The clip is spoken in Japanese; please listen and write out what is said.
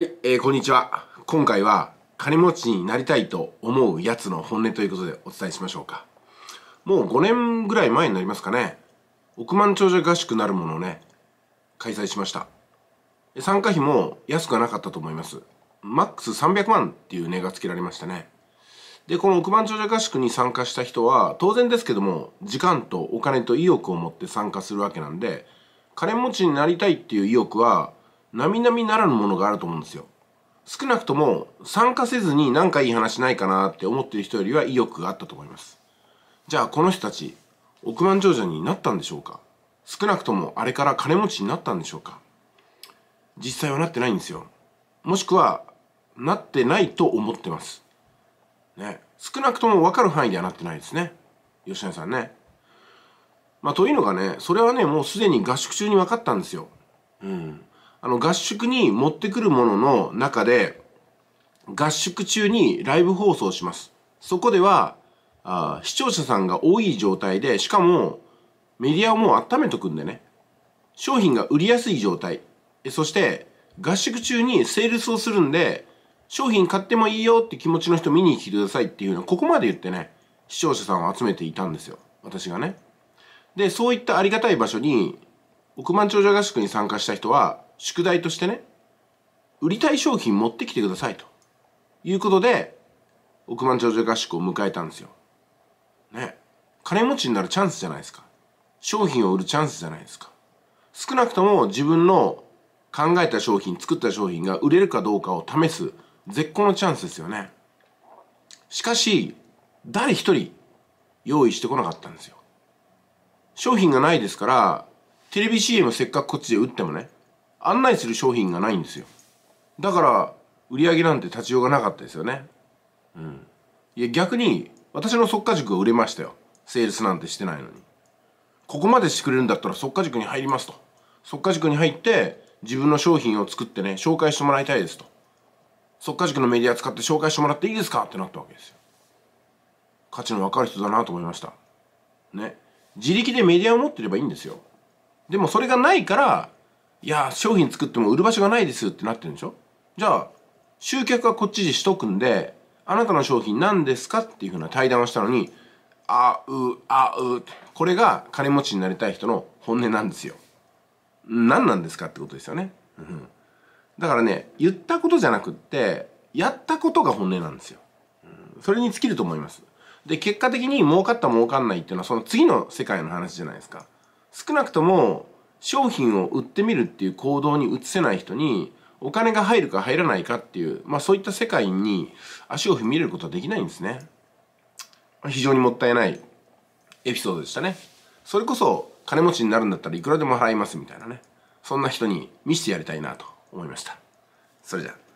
えー、こんにちは今回は金持ちになりたいと思うやつの本音ということでお伝えしましょうかもう5年ぐらい前になりますかね億万長者合宿なるものをね開催しました参加費も安くはなかったと思いますマックス300万っていう値がつけられましたねでこの億万長者合宿に参加した人は当然ですけども時間とお金と意欲を持って参加するわけなんで金持ちになりたいっていう意欲は並々ならぬものがあると思うんですよ。少なくとも参加せずに何かいい話ないかなって思ってる人よりは意欲があったと思います。じゃあこの人たち億万長者になったんでしょうか少なくともあれから金持ちになったんでしょうか実際はなってないんですよ。もしくはなってないと思ってます。ね。少なくともわかる範囲ではなってないですね。吉野さんね。まあというのがね、それはね、もうすでに合宿中にわかったんですよ。うん。あの合宿に持ってくるものの中で合宿中にライブ放送しますそこではあ視聴者さんが多い状態でしかもメディアをもう温めとくんでね商品が売りやすい状態そして合宿中にセールスをするんで商品買ってもいいよって気持ちの人見に来てくださいっていうのはここまで言ってね視聴者さんを集めていたんですよ私がねでそういったありがたい場所に億万長者合宿に参加した人は宿題としてね、売りたい商品持ってきてくださいということで、億万長者合宿を迎えたんですよ。ね。金持ちになるチャンスじゃないですか。商品を売るチャンスじゃないですか。少なくとも自分の考えた商品、作った商品が売れるかどうかを試す絶好のチャンスですよね。しかし、誰一人用意してこなかったんですよ。商品がないですから、テレビ CM せっかくこっちで売ってもね、案内する商品がないんですよだから売り上げなんて立ちようがなかったですよねうんいや逆に私の即果塾は売れましたよセールスなんてしてないのにここまでしてくれるんだったら即果塾に入りますと即果塾に入って自分の商品を作ってね紹介してもらいたいですと即果塾のメディア使って紹介してもらっていいですかってなったわけですよ価値の分かる人だなと思いましたね自力でメディアを持ってればいいんですよでもそれがないからいや商品作っても売る場所がないですってなってるんでしょじゃあ集客はこっちでしとくんであなたの商品何ですかっていうふうな対談をしたのにあうあうこれが金持ちになりたい人の本音なんですよ何なんですかってことですよね、うん、だからね言ったことじゃなくってやったことが本音なんですよ、うん、それに尽きると思いますで結果的に儲かった儲かんないっていうのはその次の世界の話じゃないですか少なくとも商品を売ってみるっていう行動に移せない人にお金が入るか入らないかっていう、まあ、そういった世界に足を踏み入れることはできないんですね。非常にもったいないエピソードでしたね。それこそ金持ちになるんだったらいくらでも払いますみたいなね。そんな人に見せてやりたいなと思いました。それじゃあ。